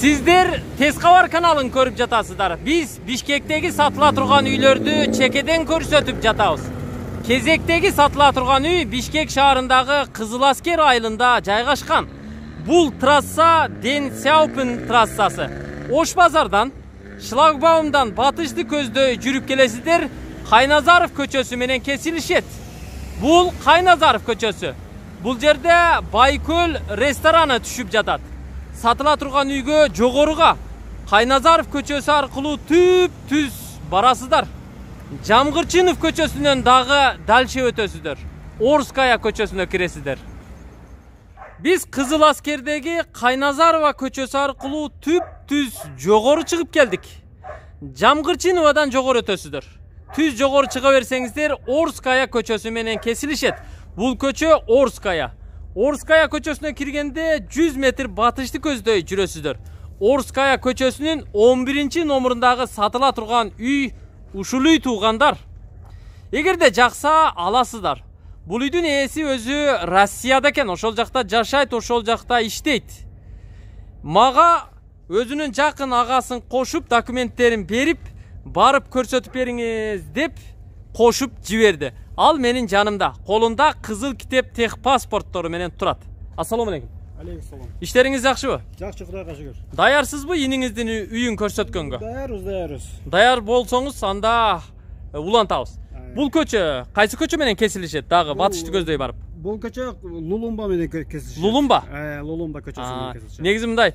сіздер тез каналын көріп жатасыздар біз бишкектегі сатыла тұрған үйлерді чекеден көрсетіп жатауыз. кезектегі сатыла тұрған үй бишкек шарындағы қызыласкер айлында жайғашқан. бұл трасса ден трассасы ош базардан шлагбаумдан батышты көзді жүріп келесіздер қайназаров көчөсү менен кесилишет бұл қайназаров көчөсү бұл жерде байкөл рестораны түшіп жатат сатыла тұрған үйге жоғарыға қайназаров көшесі арқылы түп түз барасыздар жамғырчинов көшесінен дағы дальше өтесіздер орская көшесіне кіресіздер біз қызыл аскердегі қайназарова көшесі арқылы түп түз жоғары шығып келдік жамғырчиновадан жоғары өтесіздер түз жоғары шыға берсеңіздер орская көшесі менен кесілішеді бұл көше орская орская көчөсүнө киргенде 100 метр батышты көздөй жүрөсүздөр орская көчөсүнүн 11 номурундагы сатыла турган үй ушул үй туугандар эгерде жакса аласыздар бул үйдүн ээси өзү россияда экен ошол жакта жашайт ошол жакта иштейт мага өзүнүн жакын агасын кошуп документтерин берип барып көрсөтүп бериңиз деп кошуп жиберди ал менің жанымда қолында қызыл кітеп тех паспорттары менен тұрат ассалаумағалейкум алейкумсалам іштеріңіз жақсыбы жақсы құдайға шүкір даярсыз ба енеңіздің үйін көрсөткөнгө даярбыз даярбыз даяр болсоңуз анда улантабыз бул көчө кайсы көчө менен кесилишет дагы батышты көздөй барып бул көчө лулумба менен кесилишет лулумба лулумба көчөсү менен кесилишет негизи мындай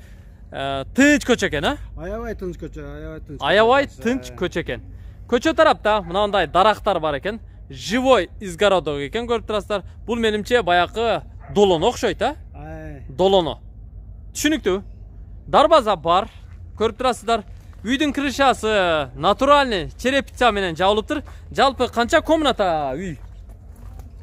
тынч көчө экен а аябай тынч көчө аябай тынч аябай тынч көчө экен көчө тарапта мынандай дарактар бар экен живой изгородок экен көрүп турасыздар бул менимче баяғы долоно окшойт а долоно түшүнүктүүбү дарбаза бар көрүп турасыздар үйдүн крышасы натуральный черепица менен жабылыптыр жалпы канча комната үй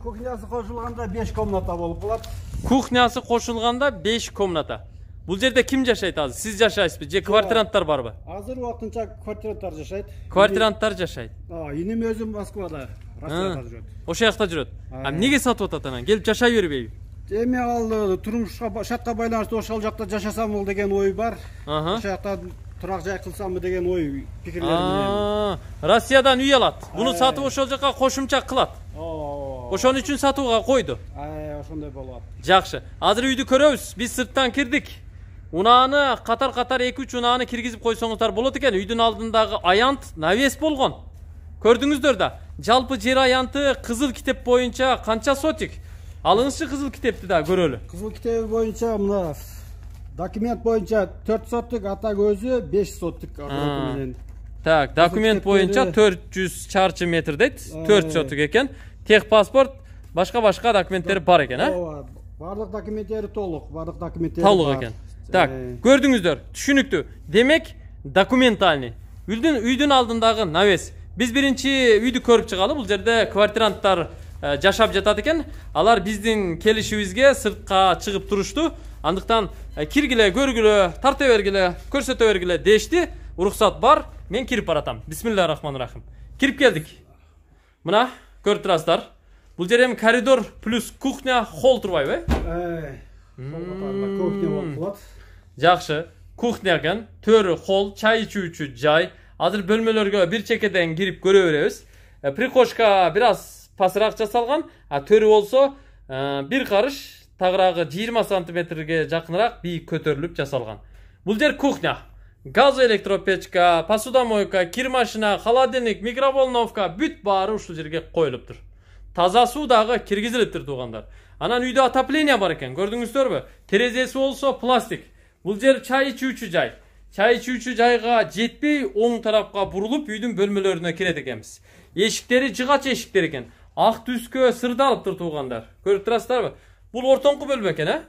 кухнясы кошулганда беш комната болуп калат кухнясы кошулганда беш комната бул жерде ким жашайт азыр сиз жашайсызбы же квартиранттар барбы азыр убактынча квартиранттар жашайт квартиранттар жашайт ооба иним өзү москвада россияда жүреді ошол жакта жүрөт а эмнеге иә. сатып атат анан келип жашай бербейби эми ал э, турмушка шартка байланыштуу ошол жакта жашасам бол деген ой бар ошол жакта турак жай кылсамбы деген ой пикирлер россиядан үй алат бұны ә. сатып ошол жаққа кошумча кылат ооба ошон үчүн сатууга койду ә, ошондой болуп жакшы азыр үйдү көрөбүз биз сырттан кирдик унааны катар катар эки үч унааны киргизип койсоңуздар болот экен үйдүн алдындагы аянт навес болгон көрдүңүздөр да жалпы жер аянты қызыл китеп боюнча қанша сотик алыңызчы қызыл китепти да көрөлү кызыл китеби боюнча мына документ боюнча төрт сотик так өзі беш сотик так документ боюнча төрт жүз шаршы метр дейт төрт сотик екен техпаспорт башка башка документтер бар экен а ооба баардык документтери толук баардык документтери толук экен так көрдүңүздөр түшүнүктүү демек документальный үйдүн үйдүн алдындагы навес биз биринчи үйдү көрүп чыгалы бул жерде квартиранттар жашап жатат экен алар биздин келишибизге сыртка чыгып турушту андыктан киргиле көргүлө тарта бергиле көрсөтө бергиле дешти уруксат бар мен кирип баратам бисмилля рахманир рахим кирип келдик мына көрүп турасыздар бул жер эми коридор плюс кухня холл турбайбы э кухня болуп калат жакшы кухня экен төрү холл чай ичүүчү жай азыр бөлмөлөргө бир чекеден кирип көрө беребиз прихожка бир аз пасыраак жасалган а төрү болсо бир карыш тагыраагы жыйырма сантиметрге жакыныраак бийик көтөрүлүп жасалган бул жер кухня газ электропечка посудомойка кир машина холодильник микроволновка бүт баары ушул жерге коюлуптур таза суу дагы киргизилиптир туугандар анан үйдө отопление бар экен көрдүңүздөрбү терезеси болсо пластик бул жер чай ичүүчү жай чай ичүүчү жайга жетпей оң тарапка бурулуп үйдүн бөлмөлөрүнө кирет экенбиз эшиктери жыгач эшиктер экен ак түскө сырдалыптыр туугандар көрүп турасыздарбы бул ортоңку бөлмө экен э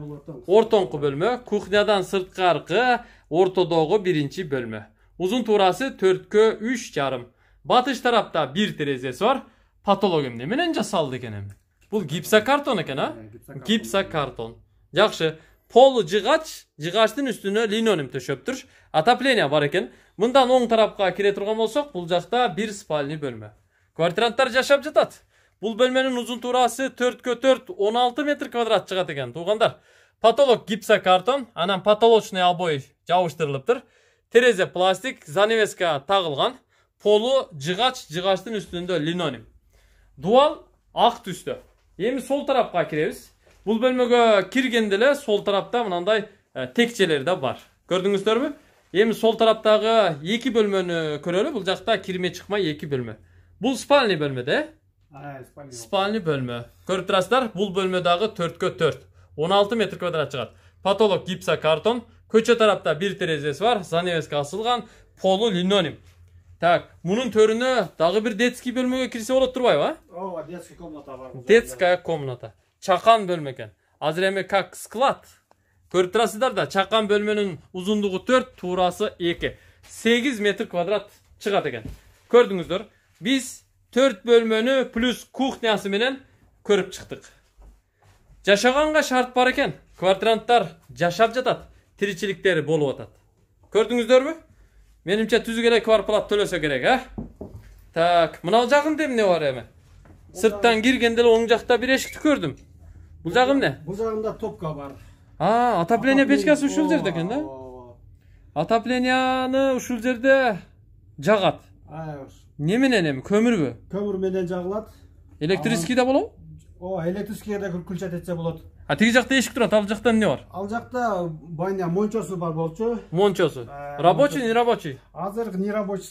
бул ортоңку ортоңку бөлмө кухнядан сырткаркы ортодогу биринчи бөлмө узун туурасы төрткө үч жарым батыш тарапта бир терезеси бар потолок эмне менен жасалды экен Бұл бул гипсокартон экен а гипсокартон жакшы полу жыгач жыгачтын үстүнө линолеум төшөптүр отопление бар экен мындан оң тарапка кире турган болсок бул жакта бир спальный бөлмө квартиранттар жашап жатат бул бөлмөнүн узунтурасы төрткө төрт он алты метр квадрат чыгат экен туугандар потолок гипсокартон анан потолочный обой жабыштырылыптыр терезе пластик занавеска тагылган полу жыгач жыгачтын үстүндө линолеум дубал ак түстө эми сол тарапка киребиз бул бөлмөгө киргенде эле сол тарапта мынандай текчелер да бар көрдүңүздөрбү эми сол тараптагы эки бөлмөнү көрөлү бул жакта кирме чыкма эки бөлмө бул спальный бөлмө да э спальный бөлмө көрүп турасыздар бул бөлмө дагы төрткө төрт он алты метр квадрат чыгат потолок гипсокартон көчө тарапта бир терезеси бар занавеска асылган полу линоним так мунун төрүнө дагы бир детский бөлмөгө кирсе болот турбайбы э ооба детский комната бар детская комната чакан бөлмө экен азыр эми как склад көрүп турасыздар да чакан бөлмөнүн узундугу төрт туурасы эки сегиз метр квадрат чыгат экен көрдүңүздөр биз төрт бөлмөнү плюс кухнясы менен көрүп чыктык жашаганга шарт бар экен квартиранттар жашап жатат тиричиликтери болуп атат көрдүңүздөрбү менимче түзүк эле кварплат төлөсө керек э так мына жагында эмне бар эми сырттан киргенде эле оң жакта бир эшикти көрдүм Buzağım ne? da top kabar. Ha, ataplenya pechkasi ushul cagat. ekanda. Ataplenyani mi ne jag'at. Nemine nemi? Ko'mir bu. Ko'mir cagat? jag'lat. de bo'ladi? о электрическийге да күлче тетсе болот а тиги жакта эшик турат ал жакта эмне бар ал жакта баня мончосу бар болчу мончосу рабочий нерабочий азыр нерабочий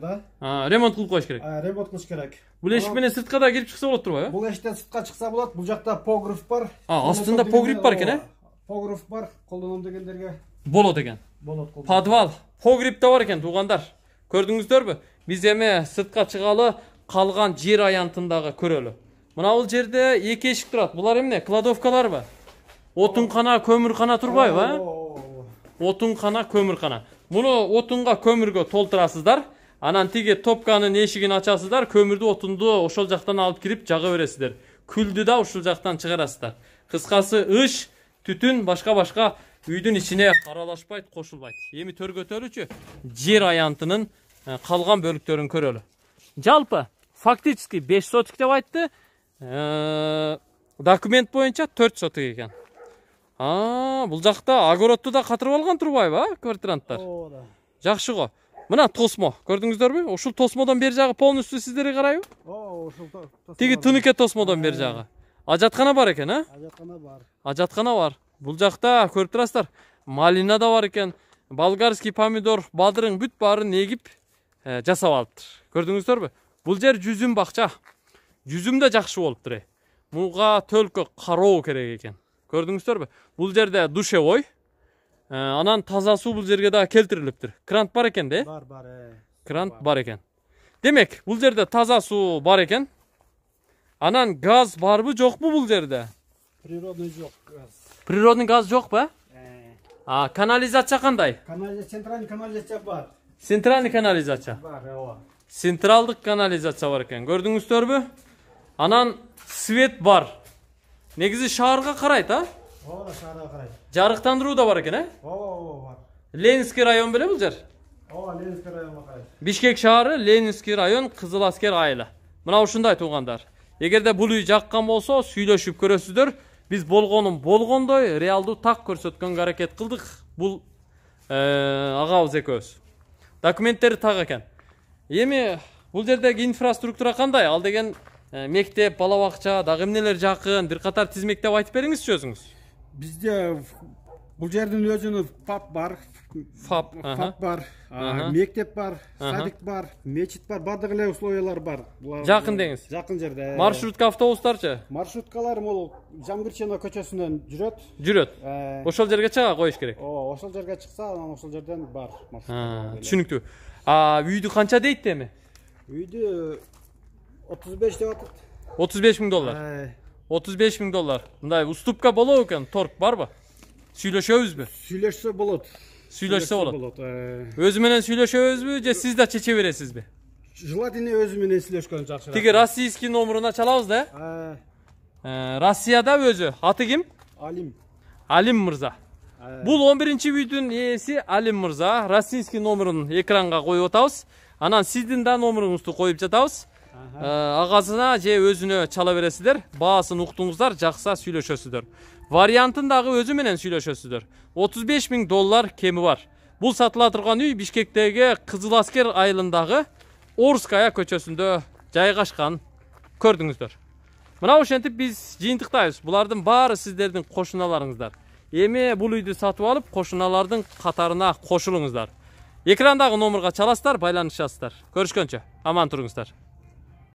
да ремонт кылып коюш керек ремонт кылыш керек бул эшик менен сыртка да кирип чыкса болот турбайбы бул эшиктен сыртка чыкса болот бул жакта погриф бар а астында погреб бар экен э погриф бар колдоном дегендерге болот экен болот подвал погреб да бар экен туугандар көрдүңүздөрбү биз эми сыртка чыгалы калган жер аянтындагы көрөлү ол жерде эки эшик турат булар эмне қана отункана көмүркана отын қана көмір қана бұны отынға көмірге толтырасыздар анан тиги топканын эшигин ачасыздар көмірді отынды ошол жақтан алып кіріп жаға бересіздер күлді да ушул жақтан чыгарасыздар кыскасы ыш түтүн башка башка үйдүн ичине аралашпайт кошулбайт эми төргө жер аянтынын калган э, бөлүктөрүн көрөлү жалпы фактически беш сотик деп айтты Э, документ бойынша төрт сотық екен А бұл жақта огородты да қатырып алған турбайбы а квартиранттар ооба жақсы ғой мына тосмо көрдүңүздөрбү ушул тосмодон бер жағы полностью сиздерге карайбы ооба ушул тиги тыныке тосмодон бери жагы ажаткана бар екен а ажаткана бар ажаткана бар бул жакта көрүп турасыздар малина да бар екен. болгарский помидор бадырың бүт барын егіп э, жасап алыптыр көрдүңүздөрбү бұл жер жүзүм бақша жүзім да жақсы болып тұр муға төлкө қароо керек екен көрдүңүздөрбү бұл жерде душевой ә, анан таза суу бул жерге дагы келтирилиптир крант бар экен да бар бар крант бар экен демек бул жерде таза суу бар экен анан газ барбы жокпу бул жерде природный жок газ природный газ жокпу а канализация кандай центральный канализация бар центральный канализация бар ооба централдык канализация бар экен көрдүңүздөрбү анан свет бар негизи шаарга карайт а ооба шаарга карайт жарыктандыруу да бар экен э ооба ооба бар ленинский район беле бул жер ооба ленинский районго карайт бишкек шаары ленинский район кызыл аскер айылы мына ушундай туугандар эгерде бул үй жаккан болсо сүйлөшүп көрөсүздөр биз болгонун болгондой реалдуу так көрсөткөнгө аракет кылдык бул э, агабыз экөөбүз документтери так экен эми бул жердеги инфраструктура кандай ал деген Э, мектеп бала бакча дагы эмнелер жакын бир катар тизмектеп айтып бериңизчи өзүңүз бизде бул жердин өзүнүн фап бар фап фап бар мектеп бар садик бар мечит бар баардык эле условиялар бар булар жакын деңиз жакын жерде э. маршрутка автобустарчы маршруткалар могул жамгырчинова көчөсүнөн жүрөт жүрөт э. ошол жерге чыга коюш керек ооба ошол жерге чыкса анан ошол жерден бар түшүнүктүү үйдү канча дейт эми үйдү 35 de 35 bin dolar. Ay. 35 bin dolar. Da ustupka bolo okan tork var mı? Söyleşöz mü? Söyleşse bolot. Söyleşse bolot. Özümenen söyleşöz mü? Ce siz de çeçeveresiz mi? Желательно өзіммен сөйлешкен жақсы. Тегі российский номерына чалабыз да? Россияда өзі. Аты кім? Алим. Алим мырза. Бұл 11-ші үйдің иесі Алим мырза. Российский номерін экранға қойып отабыз. Анан сіздің да номеріңізді қойып жатабыз. ағасына же өзіне чала бересіздер баасын ұқтыңыздар жақса сүйлөшөсүздөр вариантын дагы өзү менен сүйлөшөсүздөр 35 миң доллар кеми бар бул сатыла турган үй бишкектеги кызыл аскер айылындагы орская көчөсүндө жайгашкан көрдүңүздөр мына ошентип биз жыйынтыктайбыз булардын баары сиздердин кошуналарыңыздар эми бул үйдү сатып алып кошуналардын катарына кошулуңуздар экрандагы номурга чаласыздар байланышасыздар көрүшкөнчө аман туруңуздар